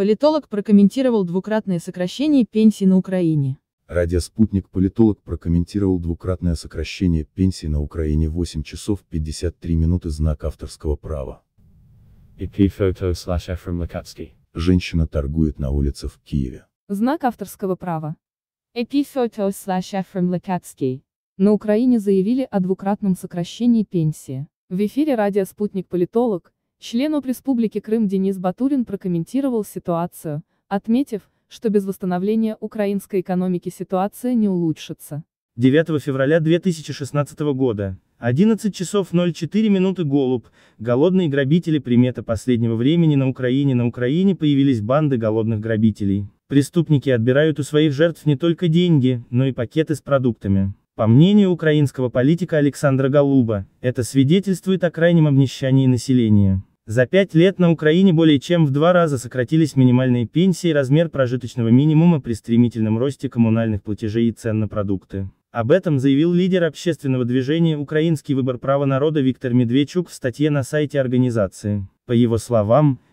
Политолог прокомментировал двукратное сокращение пенсий на Украине. Радио «Спутник» политолог прокомментировал двукратное сокращение пенсии на Украине 8 часов 53 минуты знак авторского права. Женщина торгует на улице в Киеве. Знак авторского права. На Украине заявили о двукратном сокращении пенсии. В эфире радио «Спутник» политолог, Член ОП Республики Крым Денис Батурин прокомментировал ситуацию, отметив, что без восстановления украинской экономики ситуация не улучшится. 9 февраля 2016 года, 11 часов 04 минуты Голуб, голодные грабители примета последнего времени на Украине на Украине появились банды голодных грабителей. Преступники отбирают у своих жертв не только деньги, но и пакеты с продуктами. По мнению украинского политика Александра Голуба, это свидетельствует о крайнем обнищании населения. За пять лет на Украине более чем в два раза сократились минимальные пенсии и размер прожиточного минимума при стремительном росте коммунальных платежей и цен на продукты. Об этом заявил лидер общественного движения «Украинский выбор права народа» Виктор Медведчук в статье на сайте организации. По его словам,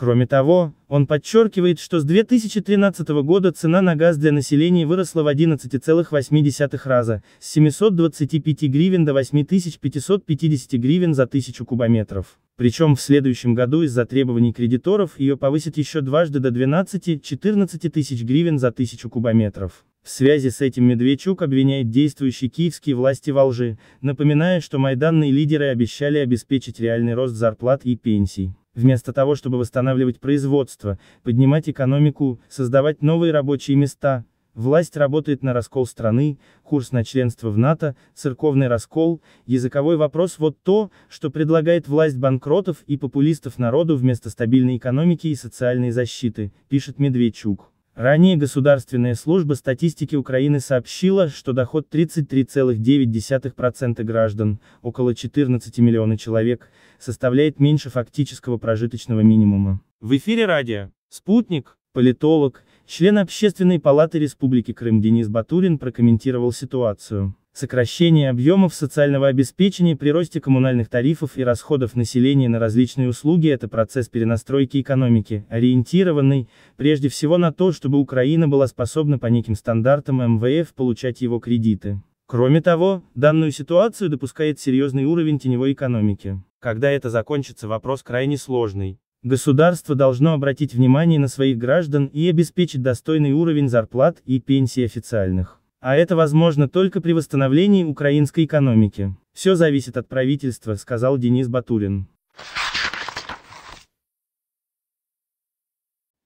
Кроме того, он подчеркивает, что с 2013 года цена на газ для населения выросла в 11,8 раза, с 725 гривен до 8550 гривен за 1000 кубометров. Причем в следующем году из-за требований кредиторов ее повысят еще дважды до 12-14 тысяч гривен за 1000 кубометров. В связи с этим Медведчук обвиняет действующие киевские власти во лжи, напоминая, что майданные лидеры обещали обеспечить реальный рост зарплат и пенсий. Вместо того, чтобы восстанавливать производство, поднимать экономику, создавать новые рабочие места, власть работает на раскол страны, курс на членство в НАТО, церковный раскол, языковой вопрос вот то, что предлагает власть банкротов и популистов народу вместо стабильной экономики и социальной защиты, пишет Медведчук. Ранее Государственная служба статистики Украины сообщила, что доход 33,9% граждан, около 14 миллионов человек, составляет меньше фактического прожиточного минимума. В эфире радио. Спутник, политолог, член Общественной палаты Республики Крым Денис Батурин прокомментировал ситуацию сокращение объемов социального обеспечения при росте коммунальных тарифов и расходов населения на различные услуги – это процесс перенастройки экономики, ориентированный, прежде всего на то, чтобы Украина была способна по неким стандартам МВФ получать его кредиты. Кроме того, данную ситуацию допускает серьезный уровень теневой экономики. Когда это закончится вопрос крайне сложный. Государство должно обратить внимание на своих граждан и обеспечить достойный уровень зарплат и пенсий официальных. А это возможно только при восстановлении украинской экономики. Все зависит от правительства, сказал Денис Батурин.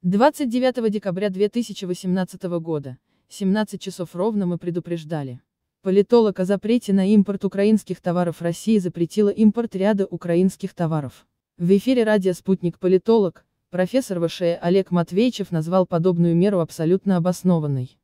29 декабря 2018 года, 17 часов ровно мы предупреждали. Политолог о запрете на импорт украинских товаров России запретила импорт ряда украинских товаров. В эфире радио «Спутник политолог», профессор ВШЭ Олег Матвейчев назвал подобную меру абсолютно обоснованной.